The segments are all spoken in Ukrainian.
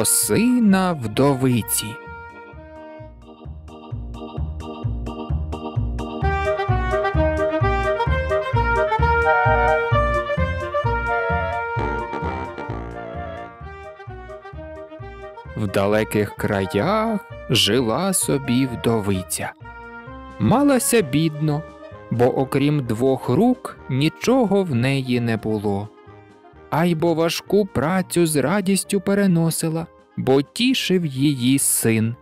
Осина вдовиці. В далеких краях жила собі вдовиця. Малася бідно, бо окрім двох рук нічого в неї не було а й бо важку працю з радістю переносила, бо тішив її син.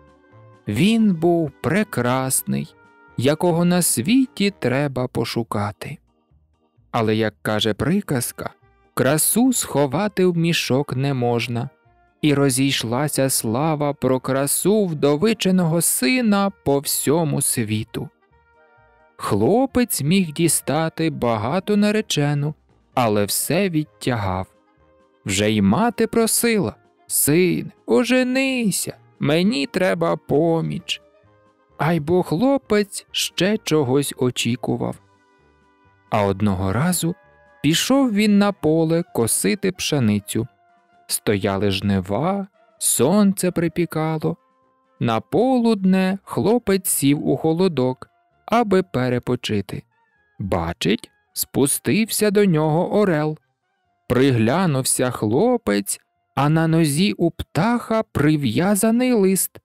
Він був прекрасний, якого на світі треба пошукати. Але, як каже приказка, красу сховати в мішок не можна, і розійшлася слава про красу вдовиченого сина по всьому світу. Хлопець міг дістати багато наречену але все відтягав. Вже й мати просила Син, оженися, мені треба поміч. Айбо хлопець ще чогось очікував. А одного разу пішов він на поле косити пшеницю. Стояли жнива, сонце припікало. На полудне хлопець сів у холодок, аби перепочити. Бачить, спустився до нього Орел. Приглянувся хлопець, а на нозі у птаха прив'язаний лист.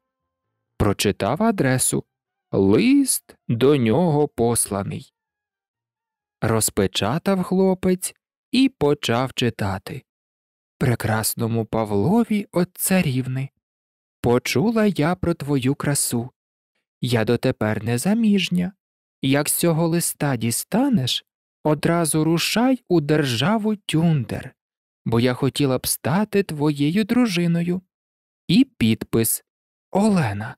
Прочитав адресу. Лист до нього посланий. Розпечатав хлопець і почав читати. Прекрасному Павлові от царівни. Почула я про твою красу. Я дотепер не заміжня. Як з цього листа дістанеш, Одразу рушай у державу Тюндер, бо я хотіла б стати твоєю дружиною. І підпис Олена.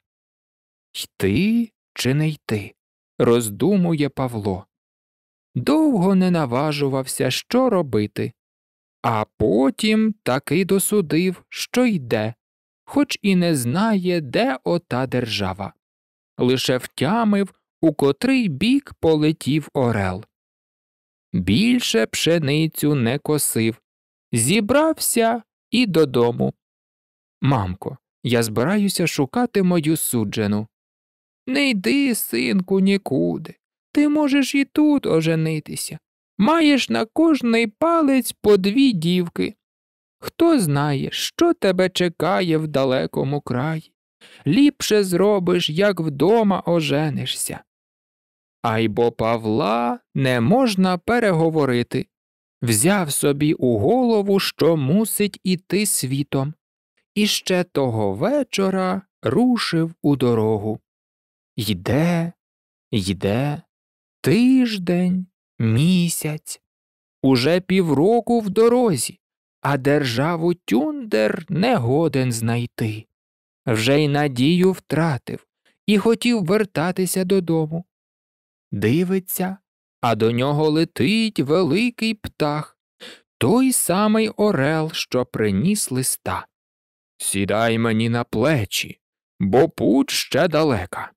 Йти чи не йти? роздумує Павло. Довго не наважувався, що робити, а потім таки досудив, що йде, хоч і не знає, де ота держава. Лише втямив, у котрий бік полетів Орел більше пшеницю не косив. Зібрався і додому. Мамко, я збираюся шукати мою суджену. Не йди, синку, нікуди. Ти можеш і тут оженитися. Маєш на кожний палець по дві дівки. Хто знає, що тебе чекає в далекому краї. Ліпше зробиш, як вдома оженишся. Айбо Павла не можна переговорити. Взяв собі у голову, що мусить іти світом, і ще того вечора рушив у дорогу. Йде, йде тиждень, місяць, уже півроку в дорозі, а державу Тюндер не годен знайти. Вже й надію втратив і хотів вертатися додому дивиться, а до нього летить великий птах, той самий Орел, що приніс листа. Сідай мені на плечі, бо путь ще далека.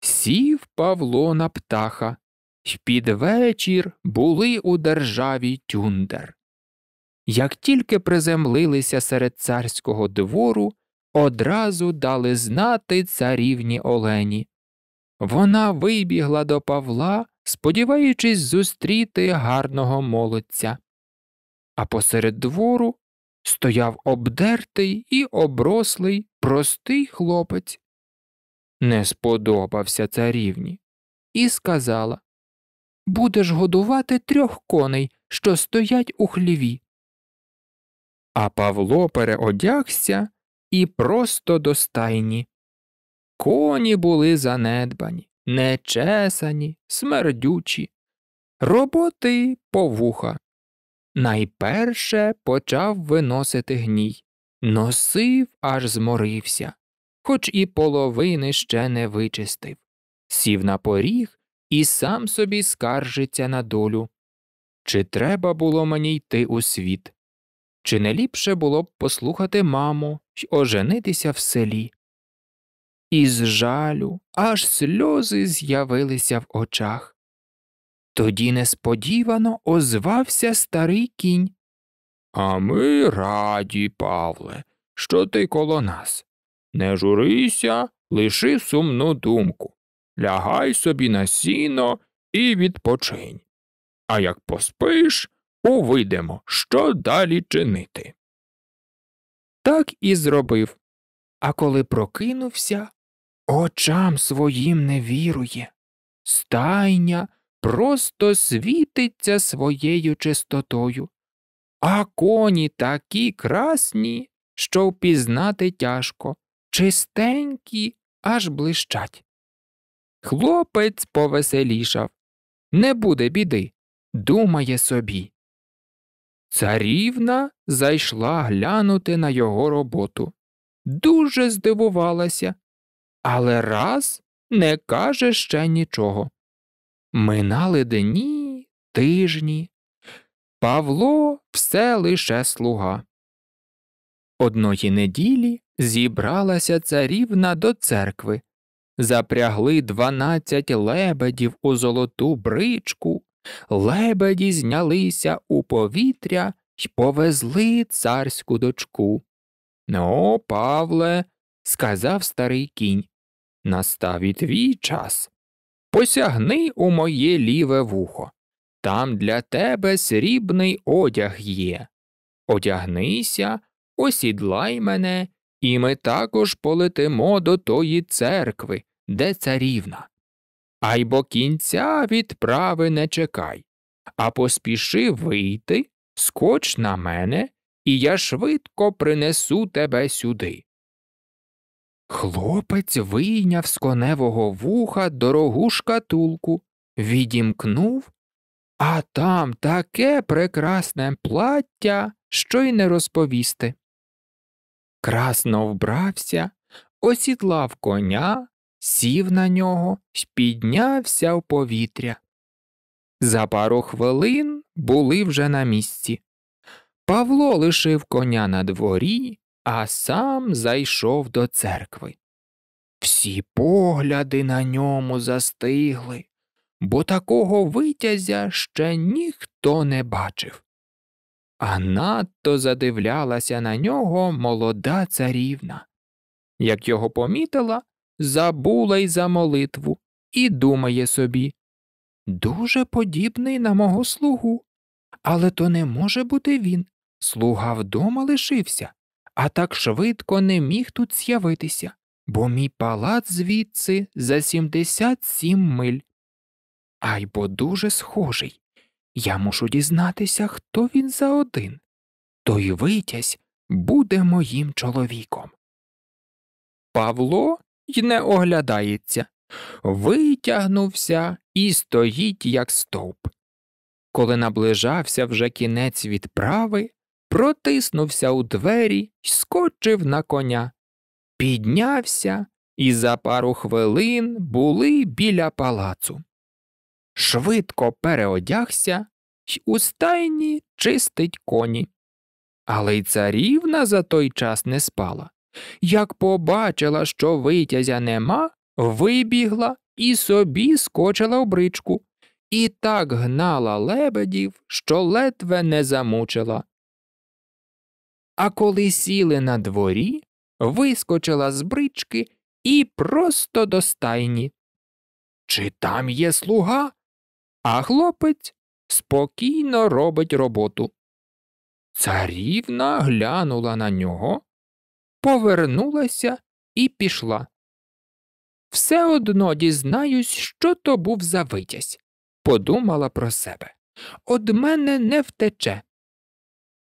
Сів Павло на птаха, й під вечір були у державі тюндер. Як тільки приземлилися серед царського двору, одразу дали знати царівні олені, вона вибігла до Павла, сподіваючись зустріти гарного молодця. А посеред двору стояв обдертий і оброслий простий хлопець. Не сподобався царівні, і сказала Будеш годувати трьох коней, що стоять у хліві. А Павло переодягся і просто до стайні. Коні були занедбані, нечесані, смердючі, роботи повуха. Найперше почав виносити гній, носив, аж зморився, хоч і половини ще не вичистив, сів на поріг і сам собі скаржиться на долю. Чи треба було мені йти у світ? Чи не ліпше було б послухати маму й оженитися в селі? І з жалю аж сльози з'явилися в очах. Тоді несподівано озвався старий кінь. А ми раді, Павле, що ти коло нас. Не журися, лиши сумну думку. Лягай собі на сіно і відпочинь. А як поспиш, увидимо, що далі чинити. Так і зробив. А коли прокинувся, очам своїм не вірує, стайня просто світиться своєю чистотою, а коні такі красні, що впізнати тяжко, чистенькі аж блищать. Хлопець повеселішав. Не буде біди, думає собі. Царівна зайшла глянути на його роботу. Дуже здивувалася, але раз не каже ще нічого. Минали дні, тижні. Павло все лише слуга. Одної неділі зібралася царівна до церкви, запрягли дванадцять лебедів у золоту бричку, лебеді знялися у повітря й повезли царську дочку. Ну, Павле, сказав старий кінь, настав і твій час. Посягни у моє ліве вухо. Там для тебе срібний одяг є. Одягнися, осідлай мене, і ми також полетимо до тої церкви, де царівна. Айбо кінця відправи не чекай, а поспіши вийти, скоч на мене, і я швидко принесу тебе сюди. Хлопець вийняв з коневого вуха дорогу шкатулку, відімкнув, а там таке прекрасне плаття, що й не розповісти. Красно вбрався, осідлав коня, сів на нього піднявся в повітря. За пару хвилин були вже на місці. Павло лишив коня на дворі, а сам зайшов до церкви. Всі погляди на ньому застигли, бо такого витязя ще ніхто не бачив. А надто задивлялася на нього молода царівна. Як його помітила, забула й за молитву і думає собі дуже подібний на мого слугу, але то не може бути він. Слуга вдома лишився а так швидко не міг тут з'явитися, бо мій палац звідси за 77 миль. Ай бо дуже схожий. Я мушу дізнатися, хто він за один. Той витязь буде моїм чоловіком. Павло й не оглядається, витягнувся і стоїть, як стовп. Коли наближався вже кінець відправи, протиснувся у двері й скочив на коня. Піднявся і за пару хвилин були біля палацу. Швидко переодягся й у стайні чистить коні. Але й царівна за той час не спала. Як побачила, що витязя нема, вибігла і собі скочила в бричку. І так гнала лебедів, що ледве не замучила а коли сіли на дворі, вискочила з брички і просто до стайні. Чи там є слуга? А хлопець спокійно робить роботу. Царівна глянула на нього, повернулася і пішла. Все одно дізнаюсь, що то був за витязь, подумала про себе. Од мене не втече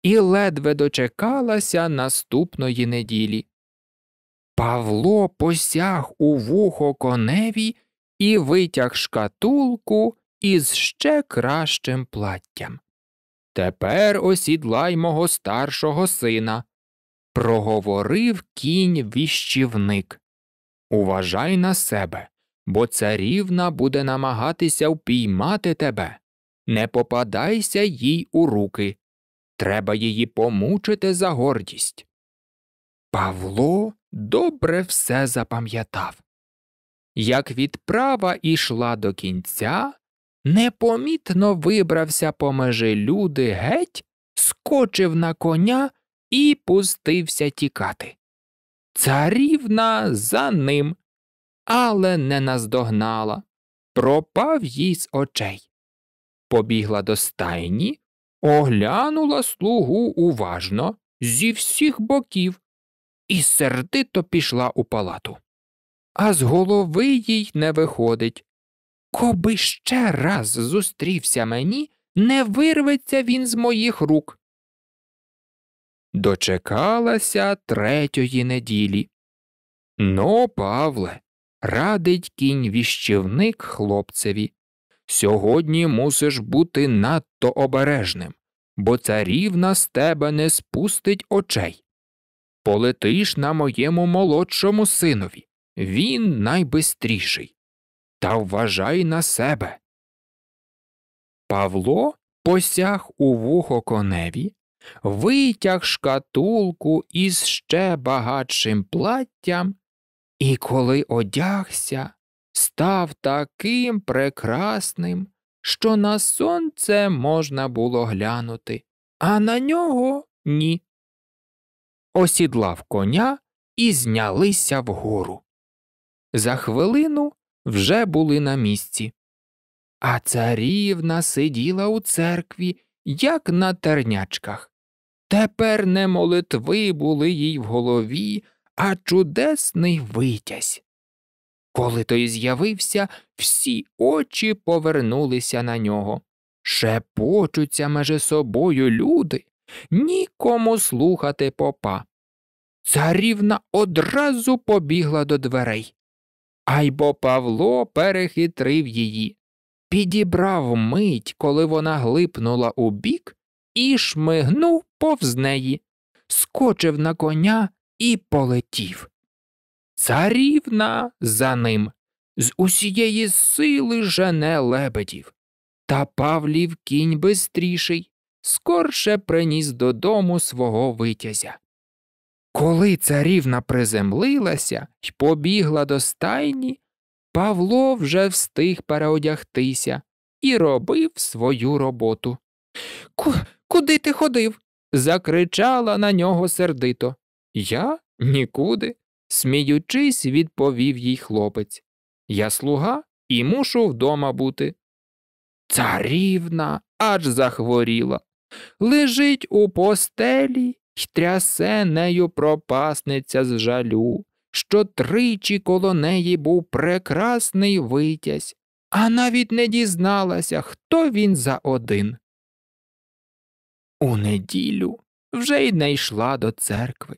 і ледве дочекалася наступної неділі. Павло посяг у вухо коневі і витяг шкатулку із ще кращим платтям. Тепер осідлай мого старшого сина. Проговорив кінь віщівник. Уважай на себе, бо царівна буде намагатися впіймати тебе. Не попадайся їй у руки, Треба її помучити за гордість. Павло добре все запам'ятав. Як відправа ішла до кінця, непомітно вибрався по межі люди геть, скочив на коня і пустився тікати. Царівна за ним, але не наздогнала. Пропав їй з очей. Побігла до стайні, оглянула слугу уважно зі всіх боків і сердито пішла у палату. А з голови їй не виходить. Коби ще раз зустрівся мені, не вирветься він з моїх рук. Дочекалася третьої неділі. Но, Павле, радить кінь віщівник хлопцеві. Сьогодні мусиш бути надто обережним, бо царівна з тебе не спустить очей. Полетиш на моєму молодшому синові, він найбистріший. Та вважай на себе. Павло посяг у вухо коневі, витяг шкатулку із ще багатшим платтям, і коли одягся, став таким прекрасним, що на сонце можна було глянути, а на нього ні. Осідлав коня і знялися вгору. За хвилину вже були на місці. А царівна сиділа у церкві, як на тернячках. Тепер не молитви були їй в голові, а чудесний витязь. Коли той з'явився, всі очі повернулися на нього. Шепочуться меже собою люди, нікому слухати попа. Царівна одразу побігла до дверей. Айбо Павло перехитрив її, підібрав мить, коли вона глипнула у бік, і шмигнув повз неї, скочив на коня і полетів царівна за ним, з усієї сили жене лебедів. Та Павлів кінь бистріший, скорше приніс додому свого витязя. Коли царівна приземлилася й побігла до стайні, Павло вже встиг переодягтися і робив свою роботу. Куди ти ходив? закричала на нього сердито. Я нікуди, Сміючись, відповів їй хлопець Я слуга і мушу вдома бути. Царівна аж захворіла. Лежить у постелі й трясе нею пропасниця з жалю, що тричі коло неї був прекрасний витязь, а навіть не дізналася, хто він за один. У неділю вже й не йшла до церкви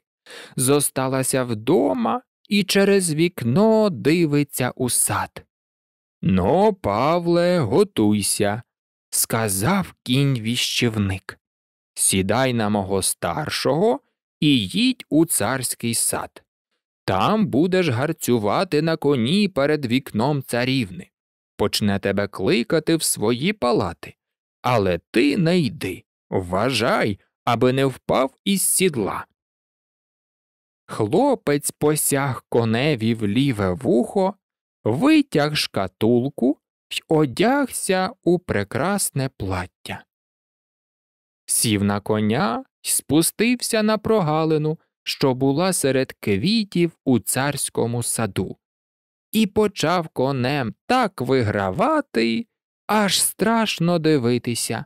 зосталася вдома і через вікно дивиться у сад. Ну, Павле, готуйся, сказав кінь віщівник. Сідай на мого старшого і їдь у царський сад. Там будеш гарцювати на коні перед вікном царівни. Почне тебе кликати в свої палати. Але ти не йди. Вважай, аби не впав із сідла. Хлопець посяг коневі в ліве вухо, витяг шкатулку й одягся у прекрасне плаття. Сів на коня й спустився на прогалину, що була серед квітів у царському саду, і почав конем так вигравати, аж страшно дивитися.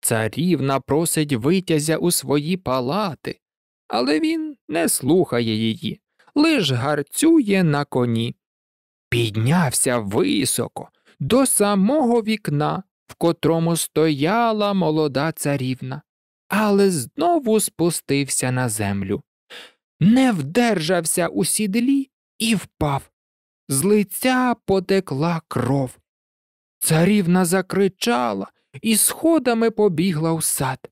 Царівна просить витязя у свої палати, але він не слухає її, лиш гарцює на коні. Піднявся високо, до самого вікна, в котрому стояла молода царівна, але знову спустився на землю. Не вдержався у сідлі і впав. З лиця потекла кров. Царівна закричала і сходами побігла в сад.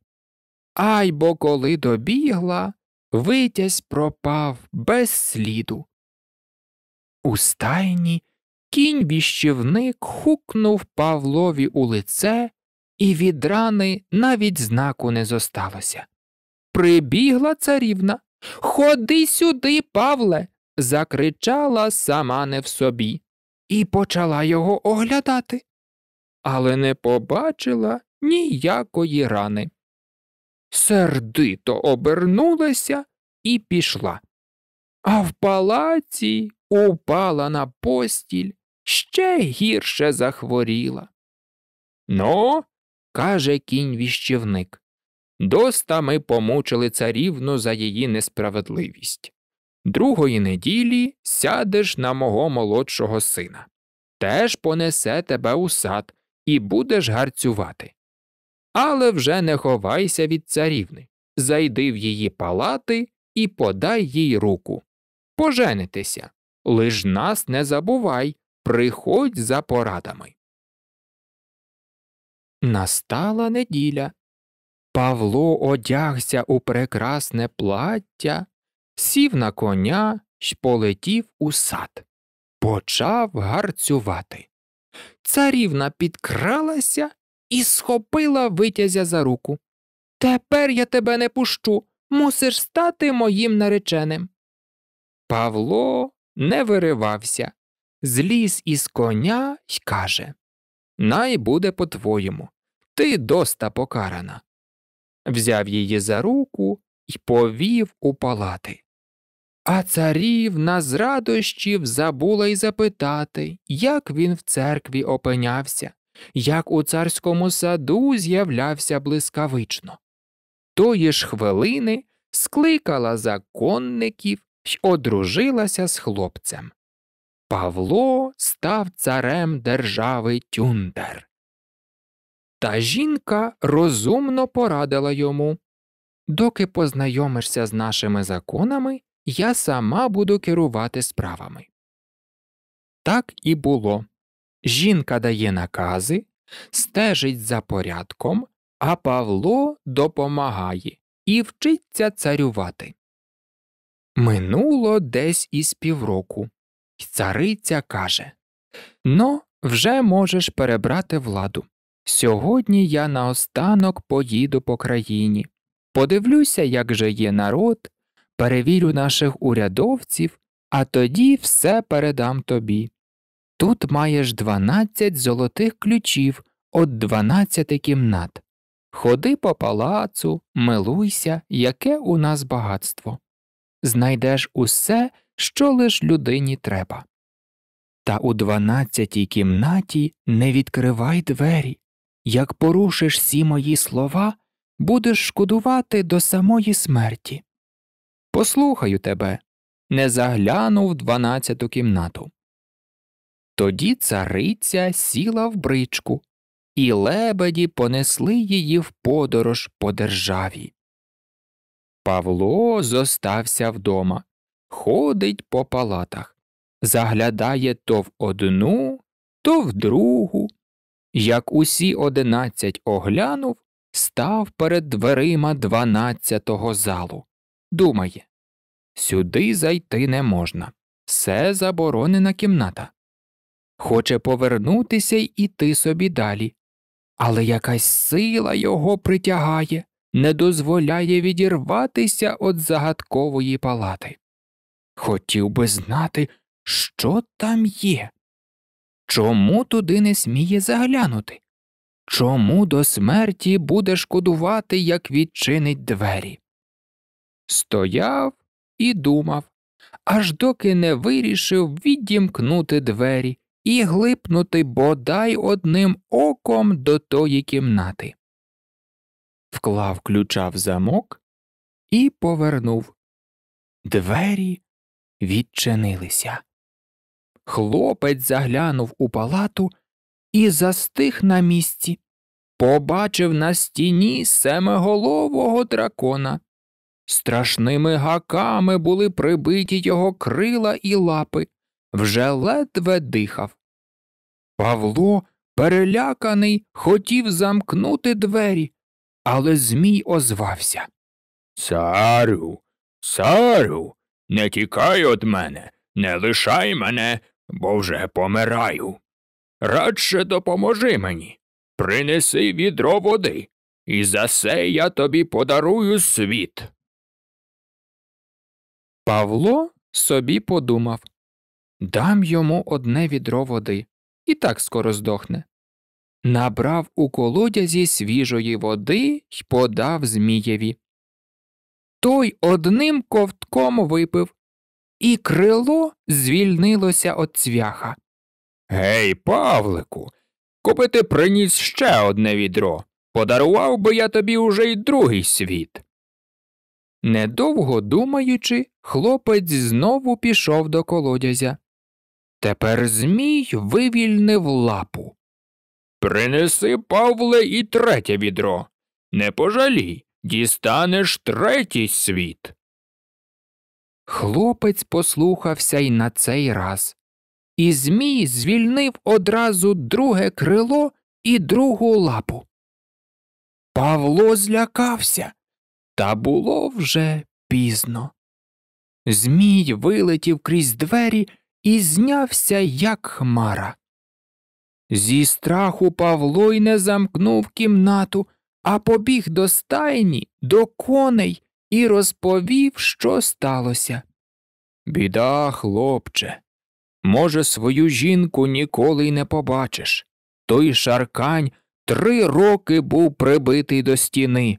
Ай бо коли добігла, Витязь пропав без сліду. У стайні кінь віщівник хукнув Павлові у лице, і від рани навіть знаку не зосталося. Прибігла царівна. Ходи сюди, Павле. закричала сама не в собі, і почала його оглядати. Але не побачила ніякої рани сердито обернулася і пішла. А в палаці упала на постіль, ще гірше захворіла. Ну, каже кінь віщівник, доста ми помучили царівну за її несправедливість. Другої неділі сядеш на мого молодшого сина. Теж понесе тебе у сад і будеш гарцювати але вже не ховайся від царівни. Зайди в її палати і подай їй руку. Поженитися, лиш нас не забувай, приходь за порадами. Настала неділя. Павло одягся у прекрасне плаття, сів на коня й полетів у сад. Почав гарцювати. Царівна підкралася і схопила витязя за руку. Тепер я тебе не пущу, мусиш стати моїм нареченим. Павло не виривався, зліз із коня й каже Най буде по твоєму. Ти доста покарана. Взяв її за руку і повів у палати. А царівна з радощів забула й запитати, як він в церкві опинявся як у царському саду з'являвся блискавично. Тої ж хвилини скликала законників й одружилася з хлопцем. Павло став царем держави Тюндер. Та жінка розумно порадила йому доки познайомишся з нашими законами, я сама буду керувати справами. Так і було. Жінка дає накази, стежить за порядком, а Павло допомагає і вчиться царювати. Минуло десь із півроку, і цариця каже Ну, вже можеш перебрати владу. Сьогодні я наостанок поїду по країні. Подивлюся, як же є народ, перевірю наших урядовців, а тоді все передам тобі. Тут маєш дванадцять золотих ключів от дванадцяти кімнат. Ходи по палацу, милуйся, яке у нас багатство. Знайдеш усе, що лиш людині треба. Та у дванадцятій кімнаті не відкривай двері. Як порушиш всі мої слова, будеш шкодувати до самої смерті. Послухаю тебе, не загляну в дванадцяту кімнату. Тоді цариця сіла в бричку, і лебеді понесли її в подорож по державі. Павло зостався вдома, ходить по палатах, заглядає то в одну, то в другу. Як усі одинадцять оглянув, став перед дверима дванадцятого залу. Думає Сюди зайти не можна. Все заборонена кімната хоче повернутися й іти собі далі. Але якась сила його притягає, не дозволяє відірватися від загадкової палати. Хотів би знати, що там є. Чому туди не сміє заглянути? Чому до смерті буде шкодувати, як відчинить двері? Стояв і думав, аж доки не вирішив відімкнути двері і глипнути бодай одним оком до тої кімнати. Вклав ключа в замок і повернув. Двері відчинилися. Хлопець заглянув у палату і застиг на місці. Побачив на стіні семиголового дракона. Страшними гаками були прибиті його крила і лапи, вже ледве дихав. Павло, переляканий, хотів замкнути двері, але Змій озвався. Царю, царю, не тікай від мене, не лишай мене, бо вже помираю. Радше допоможи мені, принеси відро води, і за це я тобі подарую світ. Павло собі подумав дам йому одне відро води, і так скоро здохне. Набрав у колодязі свіжої води й подав Змієві. Той одним ковтком випив, і крило звільнилося від цвяха. Гей, Павлику, коби ти приніс ще одне відро. Подарував би я тобі уже й другий світ. Недовго думаючи, хлопець знову пішов до колодязя. Тепер Змій вивільнив лапу. Принеси, Павле, і третє відро. Не пожалій, дістанеш третій світ. Хлопець послухався й на цей раз, і Змій звільнив одразу друге крило і другу лапу. Павло злякався, та було вже пізно. Змій вилетів крізь двері і знявся, як хмара. Зі страху Павло й не замкнув кімнату, а побіг до стайні, до коней і розповів, що сталося. Біда, хлопче, може, свою жінку ніколи й не побачиш. Той шаркань три роки був прибитий до стіни.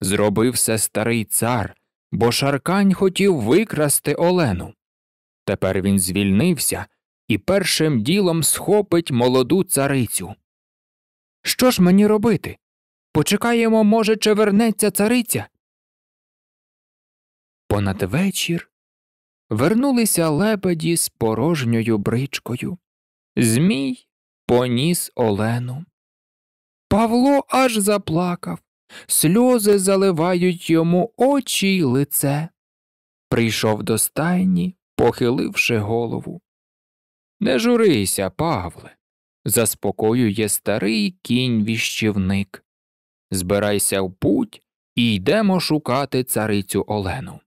Зробився старий цар, бо шаркань хотів викрасти Олену. Тепер він звільнився і першим ділом схопить молоду царицю. Що ж мені робити? Почекаємо, може, чи вернеться цариця. Понад вечір вернулися лебеді з порожньою бричкою. Змій поніс Олену. Павло аж заплакав, сльози заливають йому очі й лице. Прийшов до стайні, похиливши голову. Не журися, Павле, заспокоює старий кінь віщівник. Збирайся в путь і йдемо шукати царицю Олену.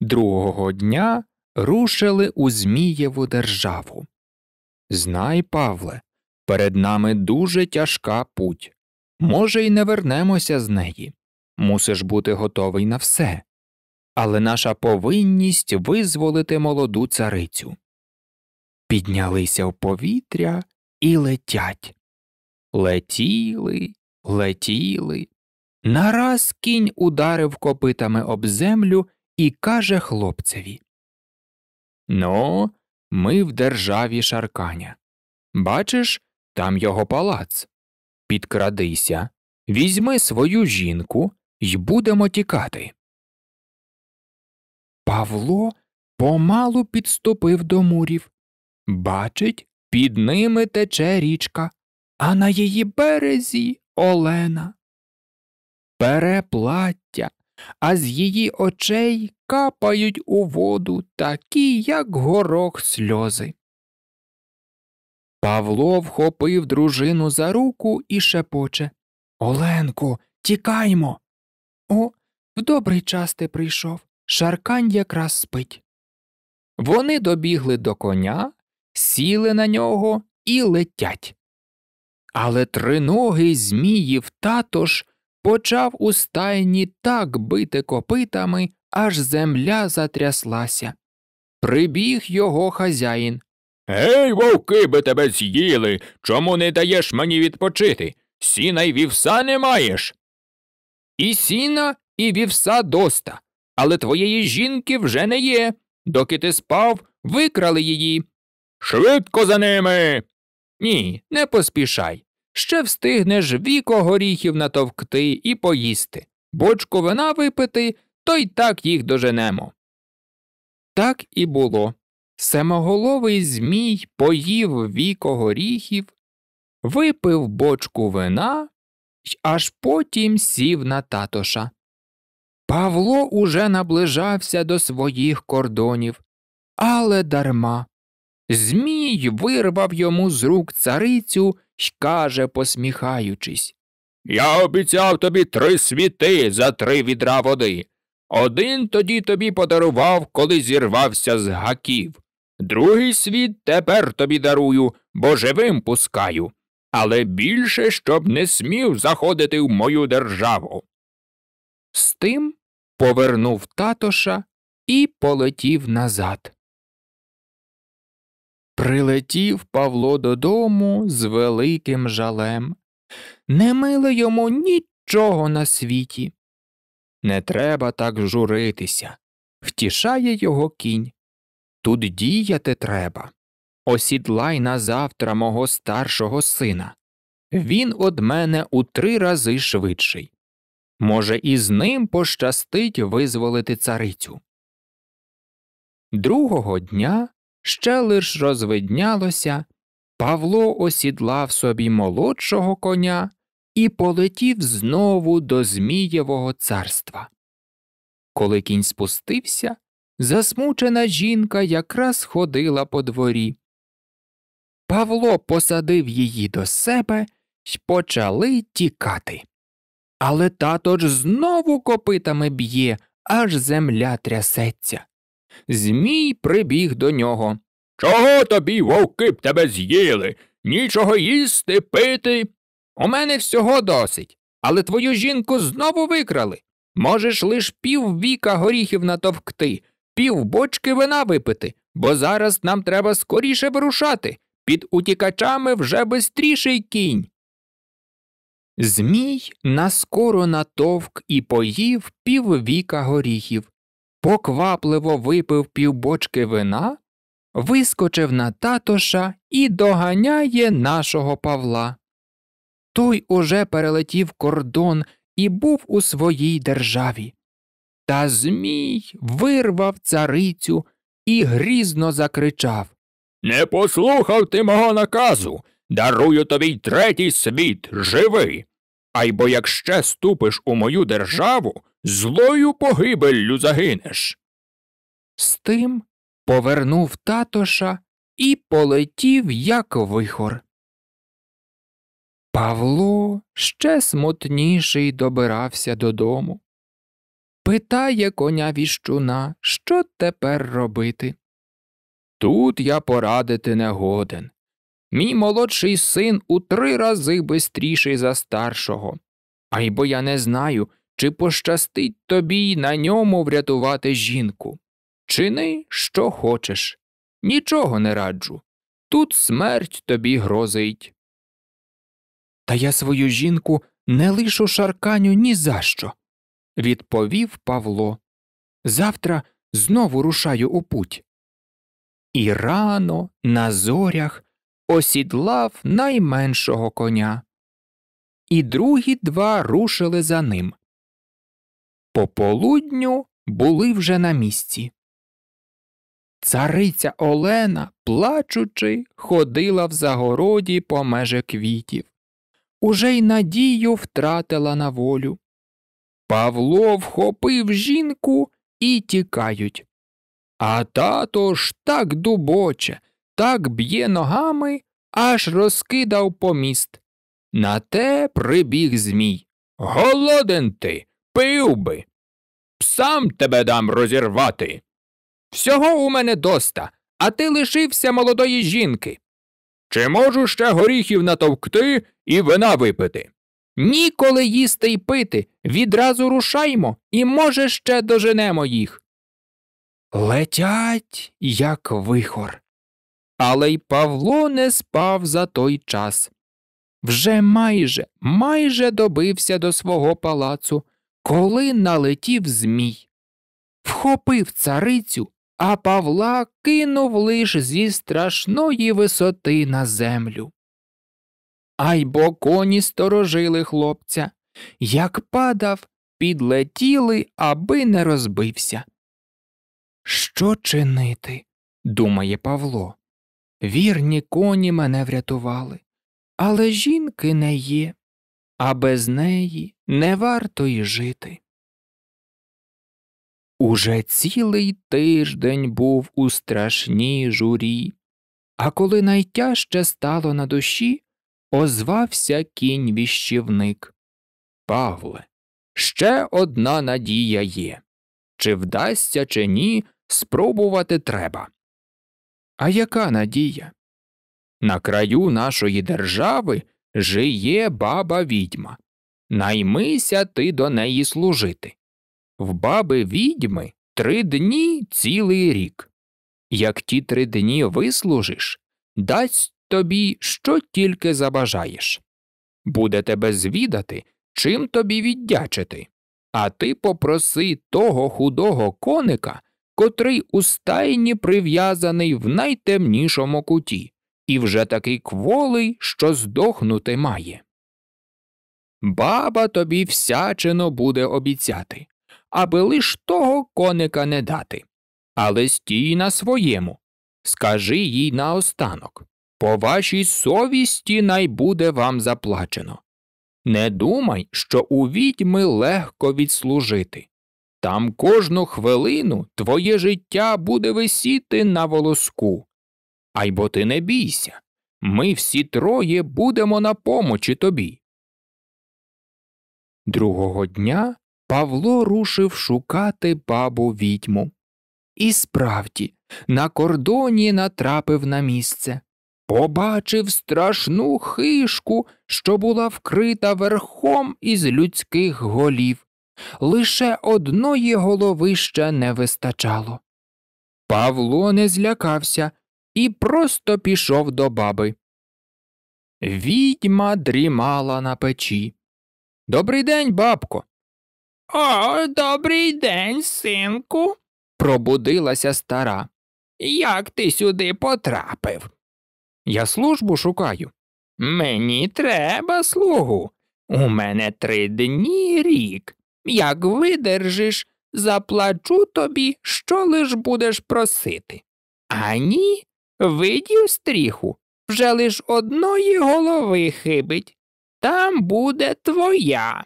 Другого дня рушили у Змієву державу. Знай, Павле, перед нами дуже тяжка путь. Може, й не вернемося з неї. Мусиш бути готовий на все але наша повинність визволити молоду царицю. Піднялися в повітря і летять. Летіли, летіли. Нараз кінь ударив копитами об землю і каже хлопцеві Ну, ми в державі шарканя. Бачиш, там його палац. Підкрадися, візьми свою жінку і будемо тікати. Павло помалу підступив до мурів. Бачить, під ними тече річка, а на її березі Олена. Переплаття, а з її очей капають у воду такі, як горох сльози. Павло вхопив дружину за руку і шепоче Оленко, тікаймо. О, в добрий час ти прийшов. Шаркань якраз спить. Вони добігли до коня, сіли на нього і летять. Але триногий Зміїв тато ж почав у стайні так бити копитами, аж земля затряслася. Прибіг його хазяїн. Гей, вовки би тебе з'їли. Чому не даєш мені відпочити? Сіна й вівса не маєш. І сіна, і вівса доста але твоєї жінки вже не є. Доки ти спав, викрали її. Швидко за ними. Ні, не поспішай. Ще встигнеш віко горіхів натовкти і поїсти, бочку вина випити, то й так їх доженемо. Так і було. Семоголовий Змій поїв віко горіхів, випив бочку вина, аж потім сів на татоша. Павло уже наближався до своїх кордонів, але дарма. Змій вирвав йому з рук царицю й каже, посміхаючись Я обіцяв тобі три світи за три відра води. Один тоді тобі подарував, коли зірвався з гаків. Другий світ тепер тобі дарую, бо живим пускаю, але більше щоб не смів заходити в мою державу. З тим повернув татоша і полетів назад. Прилетів Павло додому з великим жалем. Не мили йому нічого на світі. Не треба так журитися. Втішає його кінь. Тут діяти треба. Осідлай на завтра мого старшого сина. Він од мене у три рази швидший. Може, і з ним пощастить визволити царицю. Другого дня ще лиш розвиднялося, Павло осідлав собі молодшого коня і полетів знову до Змієвого царства. Коли кінь спустився, засмучена жінка якраз ходила по дворі. Павло посадив її до себе й почали тікати. Але тато ж знову копитами б'є, аж земля трясеться. Змій прибіг до нього. Чого тобі, вовки б тебе з'їли? Нічого їсти, пити. У мене всього досить, але твою жінку знову викрали. Можеш лиш пів віка горіхів натовкти, пів бочки вина випити, бо зараз нам треба скоріше вирушати. Під утікачами вже бистріший кінь. Змій наскоро натовк і поїв піввіка горіхів, поквапливо випив півбочки вина, вискочив на татоша і доганяє нашого Павла. Той уже перелетів кордон і був у своїй державі. Та Змій вирвав царицю і грізно закричав Не послухав ти мого наказу дарую тобі й третій світ, живи. Айбо як ще ступиш у мою державу, злою погибеллю загинеш. З тим повернув татоша і полетів, як вихор. Павло ще смутніший добирався додому. Питає коня віщуна, що тепер робити. Тут я порадити не годен. Мій молодший син у три рази бистріший за старшого. А й бо я не знаю, чи пощастить тобі на ньому врятувати жінку. Чини, що хочеш. Нічого не раджу. Тут смерть тобі грозить. Та я свою жінку не лишу шарканю ні за що, відповів Павло. Завтра знову рушаю у путь. І рано на зорях осідлав найменшого коня. І другі два рушили за ним. Пополудню були вже на місці. Цариця Олена, плачучи, ходила в загороді по меже квітів. Уже й надію втратила на волю. Павло вхопив жінку і тікають. А тато ж так дубоче, так б'є ногами, аж розкидав поміст. На те прибіг Змій. Голоден ти, пив би. Псам тебе дам розірвати. Всього у мене доста, а ти лишився молодої жінки. Чи можу ще горіхів натовкти і вина випити? Ніколи їсти й пити, відразу рушаймо, і, може, ще доженемо їх. Летять, як вихор, але й Павло не спав за той час. Вже майже, майже добився до свого палацу, коли налетів Змій. Вхопив царицю, а Павла кинув лиш зі страшної висоти на землю. Айбо коні сторожили хлопця. Як падав, підлетіли, аби не розбився. Що чинити? думає Павло. Вірні коні мене врятували, але жінки не є, а без неї не варто й жити. Уже цілий тиждень був у страшній журі, а коли найтяжче стало на душі, озвався кінь віщівник. Павле, ще одна надія є чи вдасться, чи ні, спробувати треба. А яка надія? На краю нашої держави жиє баба відьма. Наймися ти до неї служити. В баби відьми три дні цілий рік. Як ті три дні вислужиш, дасть тобі, що тільки забажаєш. Буде тебе звідати, чим тобі віддячити. А ти попроси того худого коника, котрий у стайні прив'язаний в найтемнішому куті, і вже такий кволий, що здохнути має. Баба тобі всячино буде обіцяти, аби лиш того коника не дати. Але стій на своєму. Скажи їй наостанок по вашій совісті найбуде вам заплачено. Не думай, що у відьми легко відслужити. Там кожну хвилину твоє життя буде висіти на волоску. Айбо ти не бійся. Ми всі троє будемо на помочі тобі. Другого дня Павло рушив шукати бабу відьму. І справді, на кордоні натрапив на місце. Побачив страшну хишку, що була вкрита верхом із людських голів. Лише одної голови ще не вистачало. Павло не злякався і просто пішов до баби. Відьма дрімала на печі. Добрий день, бабко. О, добрий день, синку, пробудилася стара. Як ти сюди потрапив? Я службу шукаю. Мені треба слугу. У мене три дні рік. Як видержиш, заплачу тобі, що лиш будеш просити. А ні, видів стріху, вже лиш одної голови хибить. Там буде твоя.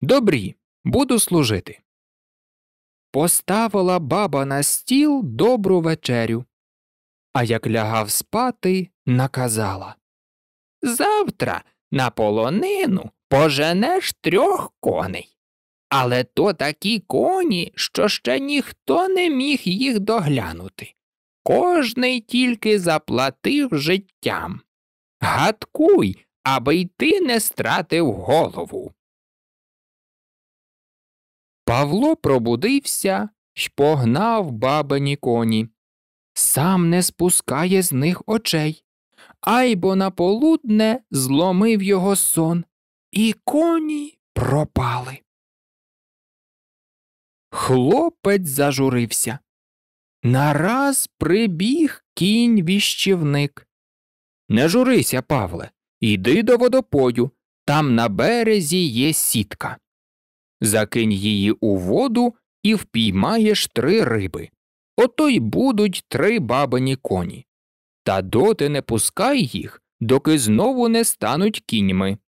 Добрі, буду служити. Поставила баба на стіл добру вечерю. А як лягав спати, наказала Завтра на полонину поженеш трьох коней. Але то такі коні, що ще ніхто не міг їх доглянути. Кожний тільки заплатив життям. Гадкуй, аби й ти не стратив голову. Павло пробудився й погнав бабині коні. Сам не спускає з них очей. Айбо на полудне зломив його сон і коні пропали. Хлопець зажурився. Нараз прибіг кінь віщівник. Не журися, Павле, іди до водопою. Там на березі є сітка. Закинь її у воду і впіймаєш три риби. Ото й будуть три бабині коні. Та доти не пускай їх, доки знову не стануть кіньми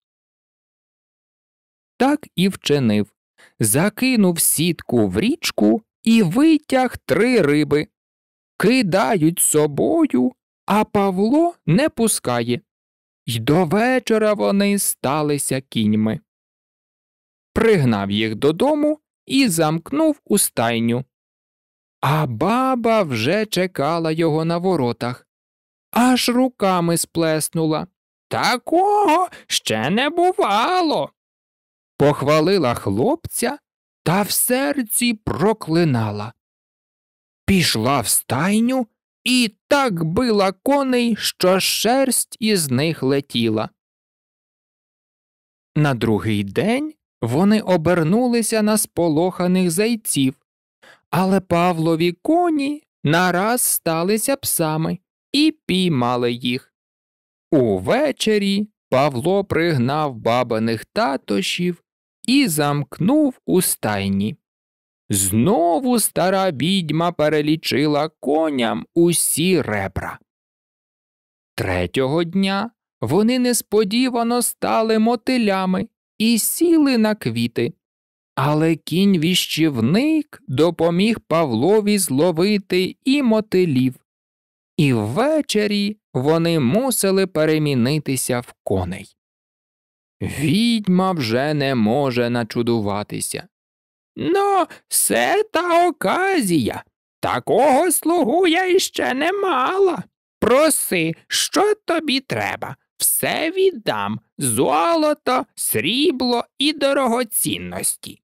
так і вчинив. Закинув сітку в річку і витяг три риби. Кидають собою, а Павло не пускає. І до вечора вони сталися кіньми. Пригнав їх додому і замкнув у стайню. А баба вже чекала його на воротах, аж руками сплеснула. Такого ще не бувало похвалила хлопця та в серці проклинала. Пішла в стайню і так била коней, що шерсть із них летіла. На другий день вони обернулися на сполоханих зайців, але Павлові коні нараз сталися псами і піймали їх. Увечері Павло пригнав бабиних татошів і замкнув у стайні. Знову стара відьма перелічила коням усі ребра. Третього дня вони несподівано стали мотилями і сіли на квіти. Але кінь віщівник допоміг Павлові зловити і мотилів, і ввечері вони мусили перемінитися в коней відьма вже не може начудуватися. Ну, все та оказія. Такого слугу я іще не мала. Проси, що тобі треба, все віддам золото, срібло і дорогоцінності.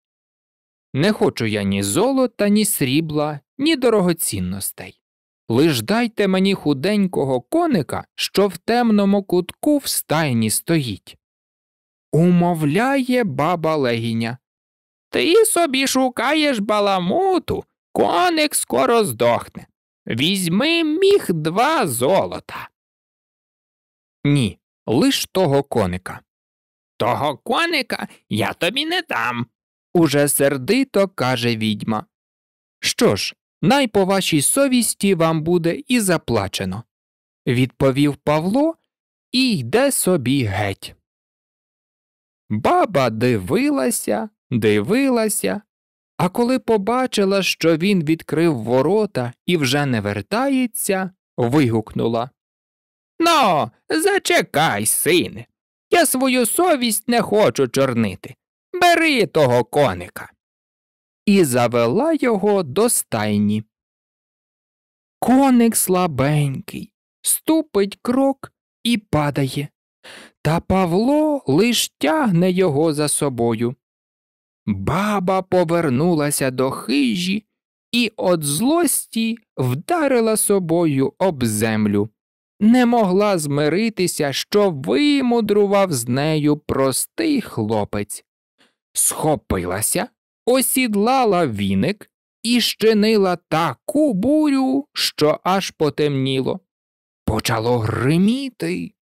Не хочу я ні золота, ні срібла, ні дорогоцінностей. Лиш дайте мені худенького коника, що в темному кутку в стайні стоїть умовляє баба легіня. Ти собі шукаєш баламуту, коник скоро здохне. Візьми міг два золота. Ні, лиш того коника. Того коника я тобі не дам, уже сердито каже відьма. Що ж, най по вашій совісті вам буде і заплачено, відповів Павло і йде собі геть. Баба дивилася, дивилася, а коли побачила, що він відкрив ворота і вже не вертається, вигукнула. Ну, зачекай, сине. я свою совість не хочу чорнити. Бери того коника. І завела його до стайні. Коник слабенький, ступить крок і падає. Та Павло лиш тягне його за собою. Баба повернулася до хижі і от злості вдарила собою об землю. Не могла змиритися, що вимудрував з нею простий хлопець. Схопилася, осідлала віник і щинила таку бурю, що аж потемніло. Почало гриміти,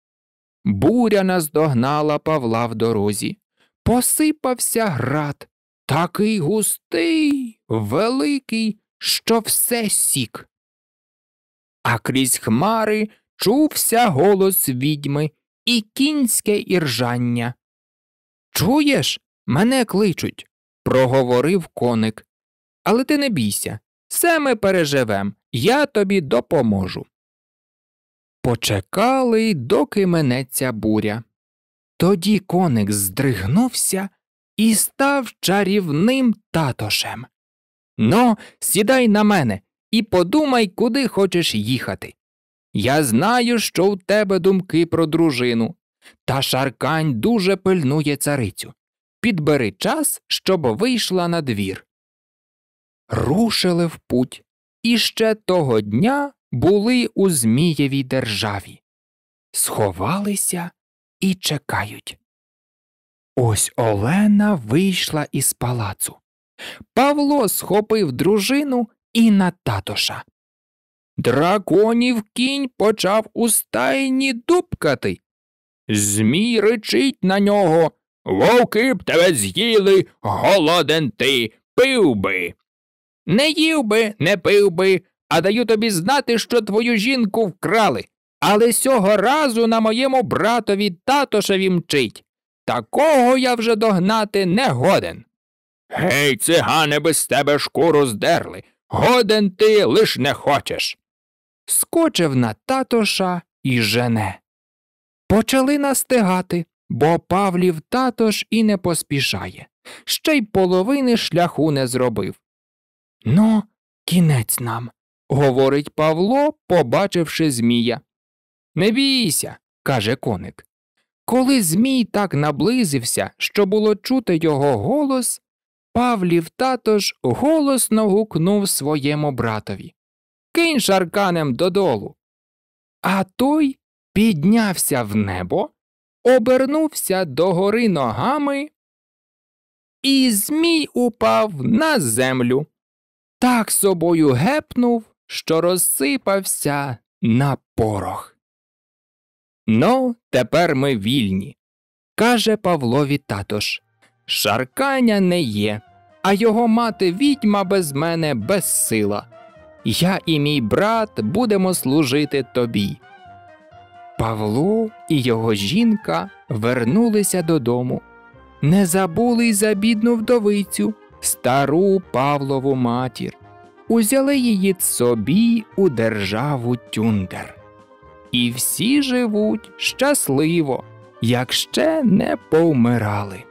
Буря наздогнала Павла в дорозі. Посипався град, такий густий, великий, що все сік. А крізь хмари чувся голос відьми і кінське іржання. Чуєш, мене кличуть, проговорив коник. Але ти не бійся, все ми переживем, я тобі допоможу. Почекали, доки минеться буря. Тоді коник здригнувся і став чарівним татошем. Но, «Ну, сідай на мене і подумай, куди хочеш їхати. Я знаю, що в тебе думки про дружину, та шаркань дуже пильнує царицю. Підбери час, щоб вийшла на двір. Рушили в путь. І ще того дня були у Змієвій державі, сховалися і чекають. Ось Олена вийшла із палацу. Павло схопив дружину і на татоша. Драконів кінь почав у стайні дубкати. Змій речить на нього Вовки б тебе з'їли, голоден ти, пив би. Не їв би, не пив би, а даю тобі знати, що твою жінку вкрали. Але сього разу на моєму братові татошеві мчить. Такого я вже догнати не годен. Гей, цигане, без тебе шкуру здерли. Годен ти лиш не хочеш. Скочив на татоша і жене. Почали настигати, бо Павлів татош і не поспішає, ще й половини шляху не зробив. Ну, кінець нам говорить Павло, побачивши Змія. Не бійся, каже коник. Коли Змій так наблизився, що було чути його голос, Павлів тато ж голосно гукнув своєму братові Кинь шарканем додолу. А той піднявся в небо, обернувся догори ногами, і Змій упав на землю. Так собою гепнув, що розсипався на порох. Ну, тепер ми вільні, каже Павлові татош. Шарканя не є, а його мати відьма без мене безсила. Я і мій брат будемо служити тобі. Павло і його жінка вернулися додому. Не забули й за бідну вдовицю, стару Павлову матір узяли її собі у державу Тюндер. І всі живуть щасливо, якщо не повмирали.